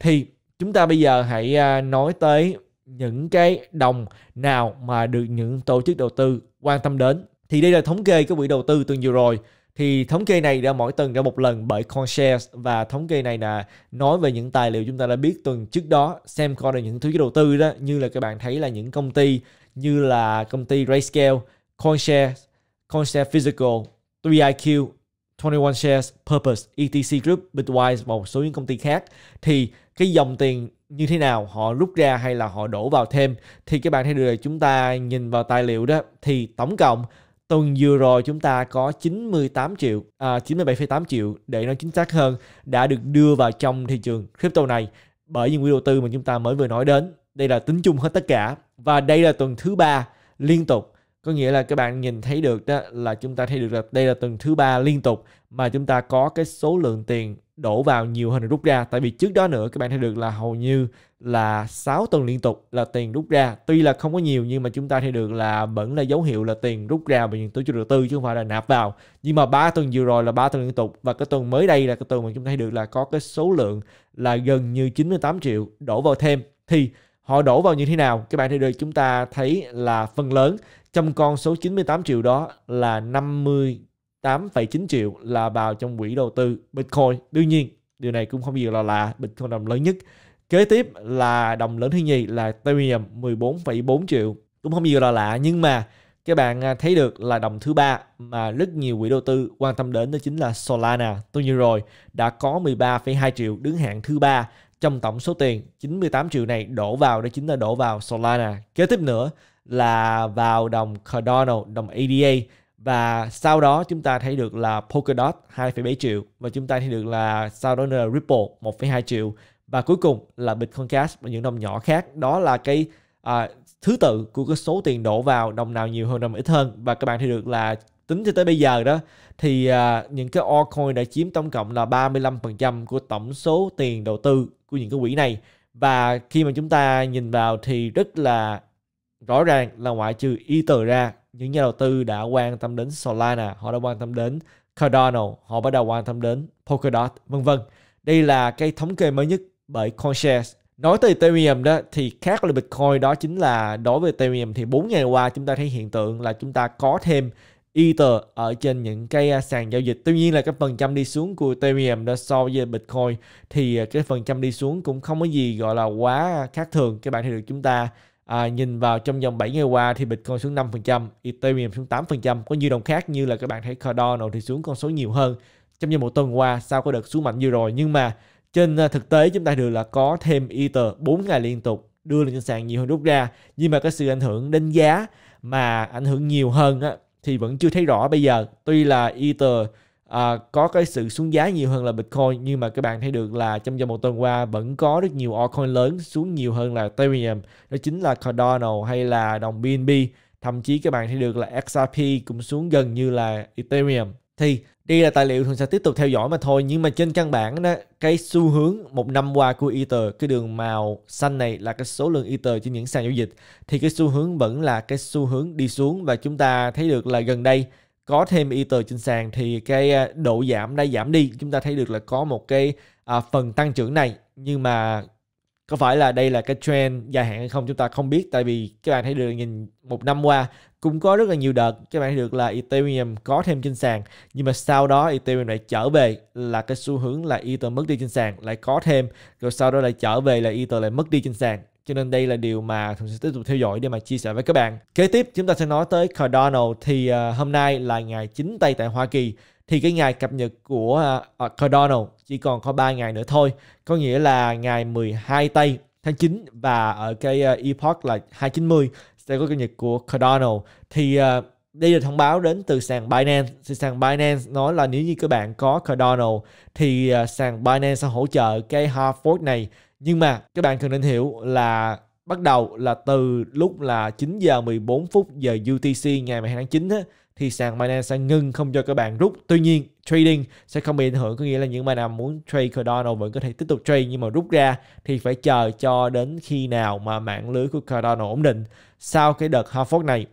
thì chúng ta bây giờ hãy à, nói tới những cái đồng nào mà được những tổ chức đầu tư quan tâm đến thì đây là thống kê các quỹ đầu tư tuần vừa rồi thì thống kê này đã mỗi tuần ra một lần bởi CoinShares và thống kê này là nói về những tài liệu chúng ta đã biết tuần trước đó xem coi là những thứ đầu tư đó như là các bạn thấy là những công ty như là công ty Rayscale, CoinShares, CoinShares Physical, 3IQ 21 Shares, Purpose, ETC Group, Bitwise và một số những công ty khác thì cái dòng tiền như thế nào họ rút ra hay là họ đổ vào thêm thì các bạn thấy được chúng ta nhìn vào tài liệu đó thì tổng cộng tuần vừa rồi chúng ta có 98 triệu à, 97,8 triệu để nói chính xác hơn đã được đưa vào trong thị trường crypto này bởi những quỹ đầu tư mà chúng ta mới vừa nói đến đây là tính chung hết tất cả và đây là tuần thứ ba liên tục có nghĩa là các bạn nhìn thấy được đó là chúng ta thấy được là đây là tuần thứ ba liên tục mà chúng ta có cái số lượng tiền đổ vào nhiều hơn rút ra tại vì trước đó nữa các bạn thấy được là hầu như là 6 tuần liên tục là tiền rút ra tuy là không có nhiều nhưng mà chúng ta thấy được là vẫn là dấu hiệu là tiền rút ra bởi những tổ chức đầu tư chứ không phải là nạp vào nhưng mà ba tuần vừa rồi là ba tuần liên tục và cái tuần mới đây là cái tuần mà chúng ta thấy được là có cái số lượng là gần như 98 triệu đổ vào thêm thì họ đổ vào như thế nào các bạn thấy được chúng ta thấy là phần lớn trong con số 98 triệu đó là 58,9 triệu là vào trong quỹ đầu tư Bitcoin. Đương nhiên, điều này cũng không gì là lạ. Bitcoin đồng lớn nhất. Kế tiếp là đồng lớn thứ nhì là Ethereum 14,4 triệu. Cũng không gì là lạ nhưng mà các bạn à, thấy được là đồng thứ ba mà rất nhiều quỹ đầu tư quan tâm đến đó chính là Solana. Tôi như rồi đã có 13,2 triệu đứng hạng thứ ba trong tổng số tiền 98 triệu này đổ vào đó chính là đổ vào Solana. Kế tiếp nữa là vào đồng Cardano, đồng ADA và sau đó chúng ta thấy được là Polkadot 2,7 triệu và chúng ta thấy được là sau đó là Ripple 1,2 triệu và cuối cùng là Bitcoin Cash và những đồng nhỏ khác đó là cái à, thứ tự của cái số tiền đổ vào đồng nào nhiều hơn đồng ít hơn và các bạn thấy được là tính cho tới bây giờ đó thì à, những cái altcoin đã chiếm tổng cộng là 35% của tổng số tiền đầu tư của những cái quỹ này và khi mà chúng ta nhìn vào thì rất là rõ ràng là ngoại trừ Ether ra những nhà đầu tư đã quan tâm đến Solana họ đã quan tâm đến Cardano họ bắt đầu quan tâm đến Polkadot vân vân đây là cái thống kê mới nhất bởi CoinShares nói tới Ethereum đó thì khác là Bitcoin đó chính là đối với Ethereum thì 4 ngày qua chúng ta thấy hiện tượng là chúng ta có thêm Ether ở trên những cái à, sàn giao dịch. Tuy nhiên là cái phần trăm đi xuống của Ethereum đó so với Bitcoin thì à, cái phần trăm đi xuống cũng không có gì gọi là quá khác thường. Các bạn thấy được chúng ta À, nhìn vào trong vòng 7 ngày qua thì Bitcoin xuống 5%, Ethereum xuống 8%, có nhiều đồng khác như là các bạn thấy Cardano thì xuống con số nhiều hơn trong vòng một tuần qua sau có đợt xuống mạnh vừa rồi nhưng mà trên à, thực tế chúng ta được là có thêm Ether 4 ngày liên tục đưa lên trên sàn nhiều hơn rút ra nhưng mà cái sự ảnh hưởng đến giá mà ảnh hưởng nhiều hơn á, thì vẫn chưa thấy rõ bây giờ tuy là Ether à, có cái sự xuống giá nhiều hơn là Bitcoin nhưng mà các bạn thấy được là trong vòng một tuần qua vẫn có rất nhiều altcoin lớn xuống nhiều hơn là Ethereum đó chính là Cardano hay là đồng BNB thậm chí các bạn thấy được là XRP cũng xuống gần như là Ethereum thì đây là tài liệu thường sẽ tiếp tục theo dõi mà thôi nhưng mà trên căn bản đó cái xu hướng một năm qua của Ether cái đường màu xanh này là cái số lượng Ether trên những sàn giao dịch thì cái xu hướng vẫn là cái xu hướng đi xuống và chúng ta thấy được là gần đây có thêm Ether trên sàn thì cái à, độ giảm đã giảm đi chúng ta thấy được là có một cái à, phần tăng trưởng này nhưng mà có phải là đây là cái trend dài hạn hay không chúng ta không biết tại vì các bạn thấy được nhìn một năm qua cũng có rất là nhiều đợt các bạn thấy được là Ethereum có thêm trên sàn nhưng mà sau đó Ethereum lại trở về là cái xu hướng là Ether mất đi trên sàn lại có thêm rồi sau đó lại trở về là Ether lại mất đi trên sàn cho nên đây là điều mà thường sẽ tiếp tục theo dõi để mà chia sẻ với các bạn. Kế tiếp chúng ta sẽ nói tới Cardano thì uh, hôm nay là ngày 9 tây tại Hoa Kỳ thì cái ngày cập nhật của uh, Cardano chỉ còn có 3 ngày nữa thôi. Có nghĩa là ngày 12 tây tháng 9 và ở cái uh, epoch là 290 sẽ có cập nhật của Cardano thì uh, đây là thông báo đến từ sàn Binance. Thì sàn Binance nói là nếu như các bạn có Cardano thì uh, sàn Binance sẽ hỗ trợ cái hard fork này nhưng mà các bạn cần nên hiểu là bắt đầu là từ lúc là 9 giờ 14 phút giờ UTC ngày 12 tháng 9 á, thì sàn Binance sẽ ngưng không cho các bạn rút. Tuy nhiên, trading sẽ không bị ảnh hưởng, có nghĩa là những bạn nào muốn trade Cardano vẫn có thể tiếp tục trade nhưng mà rút ra thì phải chờ cho đến khi nào mà mạng lưới của Cardano ổn định. Sau cái đợt half fork này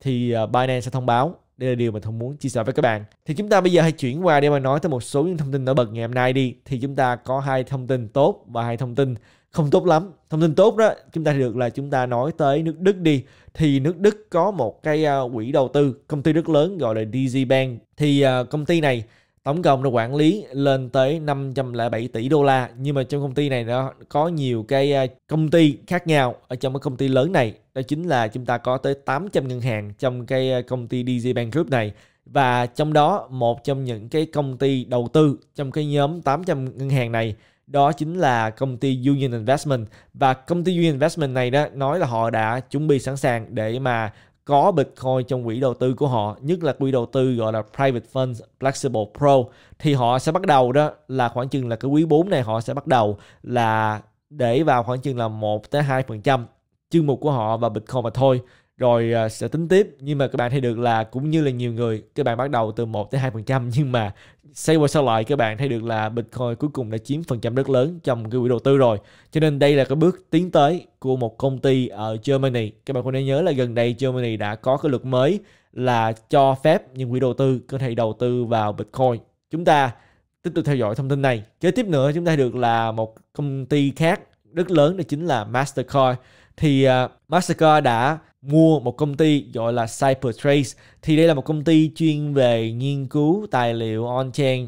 thì ờ, Binance sẽ thông báo đây là điều mà thông muốn chia sẻ với các bạn thì chúng ta bây giờ hãy chuyển qua để mà nói tới một số những thông tin nổi bật ngày hôm nay đi thì chúng ta có hai thông tin tốt và hai thông tin không tốt lắm thông tin tốt đó chúng ta được là chúng ta nói tới nước Đức đi thì nước Đức có một cái à, quỹ đầu tư công ty rất lớn gọi là DZ Bank thì à, công ty này tổng cộng được quản lý lên tới 507 tỷ đô la nhưng mà trong công ty này nó có nhiều cái à, công ty khác nhau ở trong cái công ty lớn này đó chính là chúng ta có tới 800 ngân hàng trong cái à, công ty DZ Bank Group này và trong đó một trong những cái công ty đầu tư trong cái nhóm 800 ngân hàng này đó chính là công ty Union Investment và công ty Union Investment này đó nói là họ đã chuẩn bị sẵn sàng để mà có Bitcoin trong quỹ đầu tư của họ, nhất là quỹ đầu tư gọi là Private Funds Flexible Pro thì họ sẽ bắt đầu đó là khoảng chừng là cái quý 4 này họ sẽ bắt đầu là để vào khoảng chừng là 1 tới 2% chương mục của họ và Bitcoin mà thôi rồi à, sẽ tính tiếp nhưng mà các bạn thấy được là cũng như là nhiều người các bạn bắt đầu từ 1 tới 2 phần trăm nhưng mà xoay qua sau lại các bạn thấy được là Bitcoin cuối cùng đã chiếm phần trăm rất lớn trong cái quỹ đầu tư rồi cho nên đây là cái bước tiến tới của một công ty ở Germany các bạn có nên nhớ là gần đây Germany đã có cái luật mới là cho phép những quỹ đầu tư có thể đầu tư vào Bitcoin chúng ta tiếp tục theo dõi thông tin này kế tiếp nữa chúng ta được là một công ty khác rất lớn đó chính là Mastercard thì uh, Mastercard đã mua một công ty gọi là CyberTrace thì đây là một công ty chuyên về nghiên cứu tài liệu on-chain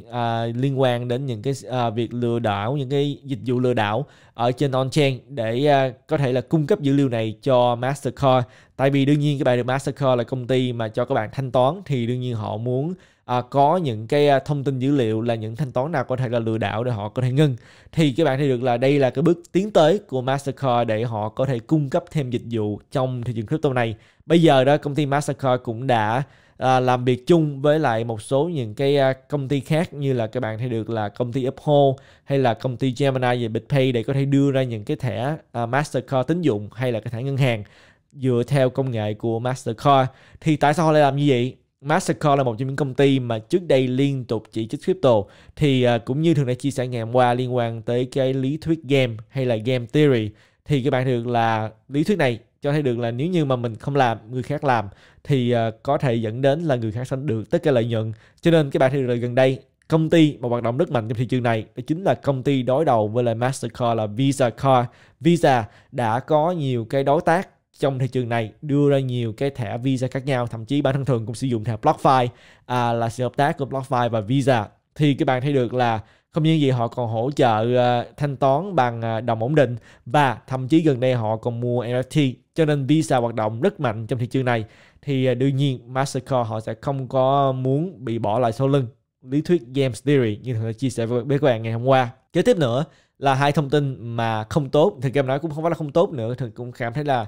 uh, liên quan đến những cái uh, việc lừa đảo những cái dịch vụ lừa đảo ở trên on-chain để uh, có thể là cung cấp dữ liệu này cho Mastercard tại vì đương nhiên các bạn được Mastercard là công ty mà cho các bạn thanh toán thì đương nhiên họ muốn à, có những cái ờ, thông tin dữ liệu là những thanh toán nào có thể là lừa đảo để họ có thể ngưng thì các bạn thấy được là đây là cái bước tiến tới của Mastercard để họ có thể cung cấp thêm dịch vụ trong thị trường crypto này bây giờ đó công ty Mastercard cũng đã à, làm việc chung với lại một số những cái à, công ty khác như là các bạn thấy được là công ty Apple hay là công ty Gemini về BitPay để có thể đưa ra những cái thẻ à, Mastercard tín dụng hay là cái thẻ ngân hàng dựa theo công nghệ của Mastercard thì tại sao họ lại làm như vậy Mastercard là một trong những công ty mà trước đây liên tục chỉ trích crypto thì à, cũng như thường đã chia sẻ ngày hôm qua liên quan tới cái lý thuyết game hay là game theory thì các bạn được là lý thuyết này cho thấy được là nếu như mà mình không làm người khác làm thì à, có thể dẫn đến là người khác sẽ được tất cả lợi nhuận cho nên các bạn thấy được là gần đây công ty mà hoạt động rất mạnh trong thị trường này đó chính là công ty đối đầu với lại Mastercard là Visa Card. Visa đã có nhiều cái đối tác trong thị trường này đưa ra nhiều cái thẻ Visa khác nhau thậm chí bản thân thường cũng sử dụng thẻ BlockFi à, là sự hợp tác của BlockFi và Visa thì các bạn thấy được là không những gì họ còn hỗ trợ uh, thanh toán bằng uh, đồng ổn định và thậm chí gần đây họ còn mua NFT cho nên Visa hoạt động rất mạnh trong thị trường này thì uh, đương nhiên Mastercard họ sẽ không có muốn bị bỏ lại sau lưng lý thuyết James Theory như thường chia sẻ với các bạn ngày hôm qua kế tiếp nữa là hai thông tin mà không tốt thì em nói cũng không phải là không tốt nữa thì cũng cảm thấy là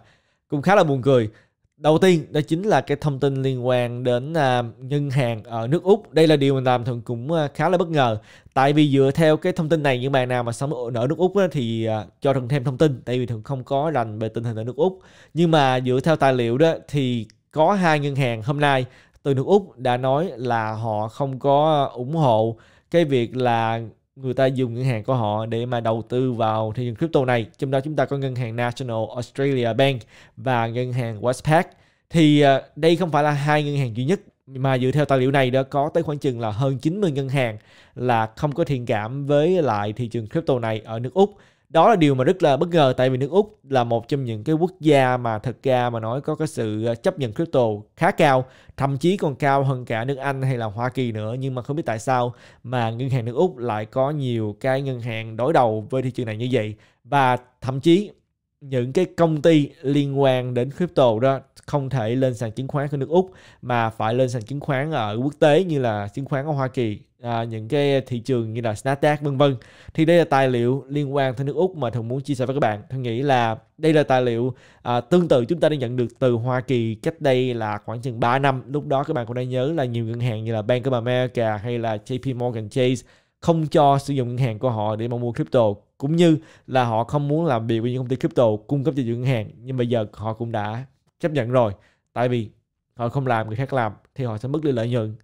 cũng khá là buồn cười đầu tiên đó chính là cái thông tin liên quan đến à, ngân hàng ở nước úc đây là điều mình làm thường cũng à, khá là bất ngờ tại vì dựa theo cái thông tin này những bạn nào mà sống ở nước úc á, thì à, cho thường thêm thông tin tại vì thường không có rành về tình hình ở nước úc nhưng mà dựa theo tài liệu đó thì có hai ngân hàng hôm nay từ nước úc đã nói là họ không có ủng hộ cái việc là người ta dùng ngân hàng của họ để mà đầu tư vào thị trường crypto này trong đó chúng ta có ngân hàng National Australia Bank và ngân hàng Westpac thì ờ, đây không phải là hai ngân hàng duy nhất mà dựa theo tài liệu này đã có tới khoảng chừng là hơn 90 ngân hàng là không có thiện cảm với lại thị trường crypto này ở nước Úc đó là điều mà rất là bất ngờ tại vì nước úc là một trong những cái quốc gia mà thật ra mà nói có cái sự ờ, chấp nhận crypto khá cao thậm chí còn cao hơn cả nước anh hay là hoa kỳ nữa nhưng mà không biết tại sao mà ngân hàng nước úc lại có nhiều cái ngân hàng đối đầu với thị trường này như vậy và thậm chí những cái công ty liên quan đến crypto đó không thể lên sàn chứng khoán của nước Úc mà phải lên sàn chứng khoán ở quốc tế như là chứng khoán ở Hoa Kỳ à, những cái thị trường như là Nasdaq vân vân thì đây là tài liệu liên quan tới nước Úc mà thường muốn chia sẻ với các bạn thường nghĩ là đây là tài liệu à, tương tự chúng ta đã nhận được từ Hoa Kỳ cách đây là khoảng chừng 3 năm lúc đó các bạn cũng đã nhớ là nhiều ngân hàng như là Bank of America hay là JP Morgan Chase không cho sử dụng ngân hàng của họ để mà mua crypto cũng như là họ không muốn làm việc với những công ty crypto cung cấp cho những ngân hàng nhưng bây giờ họ cũng đã chấp nhận rồi tại vì họ không làm người khác làm thì họ sẽ mất đi lợi nhuận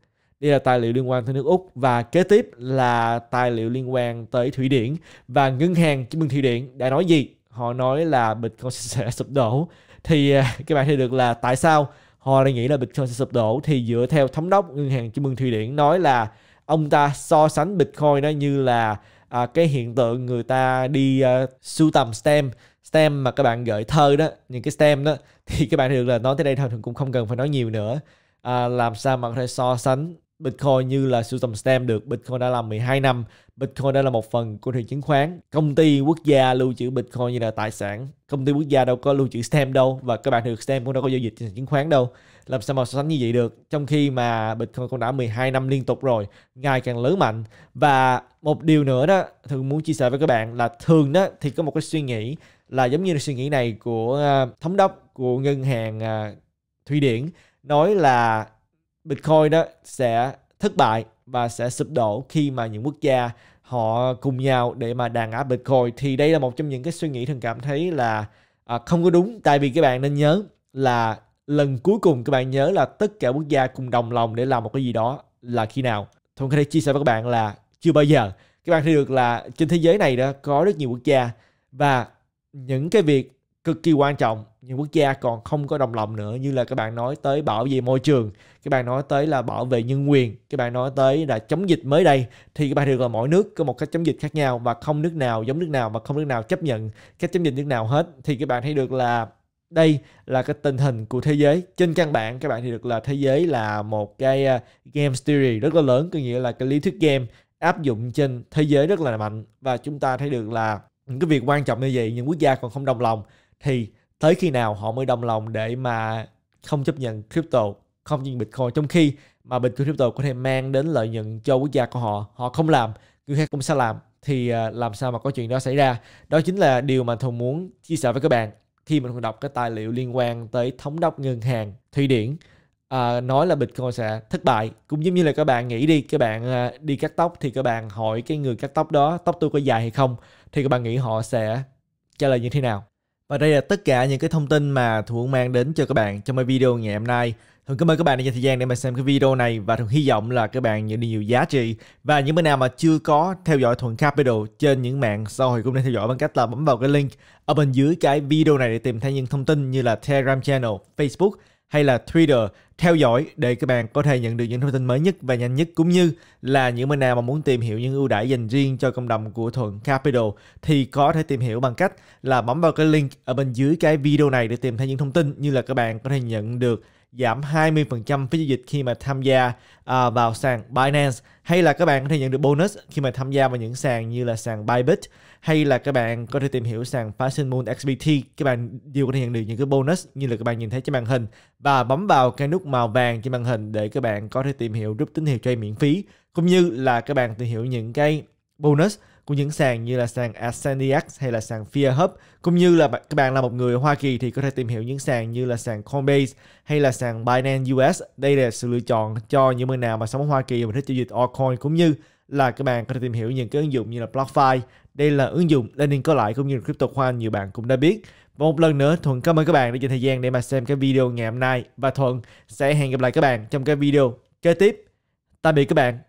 đây là tài liệu liên quan tới nước Úc và kế tiếp là tài liệu liên quan tới Thụy Điển và ngân hàng chứng minh Thụy Điển đã nói gì? Họ nói là Bitcoin sẽ sụp đổ. Thì à, các bạn thấy được là tại sao họ lại nghĩ là Bitcoin sẽ sụp đổ thì dựa theo thống đốc ngân hàng chứng minh Thụy Điển nói là ông ta so sánh Bitcoin nó như là à, cái hiện tượng người ta đi à, sưu tầm stem stem mà các bạn gửi thơ đó những cái stem đó thì các bạn được là nói tới đây thôi cũng không cần phải nói nhiều nữa à, làm sao mà có thể so sánh Bitcoin như là sưu tầm stem được. Bitcoin đã làm 12 năm. Bitcoin đã là một phần của thị trường chứng khoán. Công ty quốc gia lưu trữ Bitcoin như là tài sản. Công ty quốc gia đâu có lưu trữ stem đâu và các bạn được stem cũng đâu có giao dịch trên chứng khoán đâu. Làm sao mà so sánh như vậy được? Trong khi mà Bitcoin cũng đã 12 năm liên tục rồi, ngày càng lớn mạnh. Và một điều nữa đó, thường muốn chia sẻ với các bạn là thường đó thì có một cái suy nghĩ là giống như là suy nghĩ này của ờ, thống đốc của ngân hàng ờ, Thụy Điển nói là Bitcoin đó sẽ thất bại và sẽ sụp đổ khi mà những quốc gia họ cùng nhau để mà đàn áp Bitcoin thì đây là một trong những cái suy nghĩ thường cảm thấy là à, không có đúng tại vì các bạn nên nhớ là lần cuối cùng các bạn nhớ là tất cả quốc gia cùng đồng lòng để làm một cái gì đó là khi nào thông có thể chia sẻ với các bạn là chưa bao giờ các bạn thấy được là trên thế giới này đó có rất nhiều quốc gia và những cái việc cực kỳ quan trọng nhưng quốc gia còn không có đồng lòng nữa như là các bạn nói tới bảo vệ môi trường các bạn nói tới là bảo vệ nhân quyền các bạn nói tới là chống dịch mới đây thì các bạn được là mỗi nước có một cách chống dịch khác nhau và không nước nào giống nước nào và không nước nào chấp nhận cách chống dịch nước nào hết thì các bạn thấy được là đây là cái tình hình của thế giới trên căn bản các bạn thì được là thế giới là một cái à, game theory rất là lớn có nghĩa là cái lý thuyết game áp dụng trên thế giới rất là mạnh và chúng ta thấy được là những cái việc quan trọng như vậy những quốc gia còn không đồng lòng thì tới khi nào họ mới đồng lòng để mà không chấp nhận crypto không nhận bitcoin trong khi mà bitcoin crypto có thể mang đến lợi nhuận cho quốc gia của họ họ không làm người khác cũng sẽ làm thì à, làm sao mà có chuyện đó xảy ra đó chính là điều mà thùng muốn chia sẻ với các bạn khi mình đọc cái tài liệu liên quan tới thống đốc ngân hàng thụy điển à, nói là Bitcoin sẽ thất bại cũng giống như là các bạn nghĩ đi các bạn à, đi cắt tóc thì các bạn hỏi cái người cắt tóc đó tóc tôi có dài hay không thì các bạn nghĩ họ sẽ trả lời như thế nào và đây là tất cả những cái thông tin mà Thuận mang đến cho các bạn trong cái video ngày hôm nay. Thuận cảm ơn các bạn đã dành thời gian để mà xem cái video này và Thuận hy vọng là các bạn nhận được nhiều giá trị. Và những bạn nào mà chưa có theo dõi Thuận Capital trên những mạng xã hội cũng nên theo dõi bằng cách là bấm vào cái link ở bên dưới cái video này để tìm thấy những thông tin như là Telegram channel, Facebook hay là Twitter theo dõi để các bạn có thể nhận được những thông tin mới nhất và nhanh nhất cũng như là những bên nào mà muốn tìm hiểu những ưu đãi dành riêng cho cộng đồng của Thuận Capital thì có thể tìm hiểu bằng cách là bấm vào cái link ở bên dưới cái video này để tìm thấy những thông tin như là các bạn có thể nhận được giảm 20% phí giao dịch khi mà tham gia uh, vào sàn Binance hay là các bạn có thể nhận được bonus khi mà tham gia vào những sàn như là sàn Bybit hay là các bạn có thể tìm hiểu sàn Fashion Moon XBT các bạn đều có thể nhận được những cái bonus như là các bạn nhìn thấy trên màn hình và bấm vào cái nút màu vàng trên màn hình để các bạn có thể tìm hiểu rút tín hiệu trade miễn phí cũng như là các bạn tìm hiểu những cái bonus của những sàn như là sàn Ascendex hay là sàn Fear Hub. Cũng như là các bạn là một người Hoa Kỳ thì có thể tìm hiểu những sàn như là sàn Coinbase hay là sàn Binance US. Đây là sự lựa chọn cho những người nào mà sống ở Hoa Kỳ và thích giao dịch altcoin cũng như là các bạn có thể tìm hiểu những cái ứng dụng như là BlockFi. Đây là ứng dụng lending có lãi cũng như là CryptoCoin nhiều bạn cũng đã biết. Và một lần nữa Thuận cảm ơn các bạn đã dành thời gian để mà xem cái video ngày hôm nay và Thuận sẽ hẹn gặp lại các bạn trong cái video kế tiếp. Tạm biệt các bạn.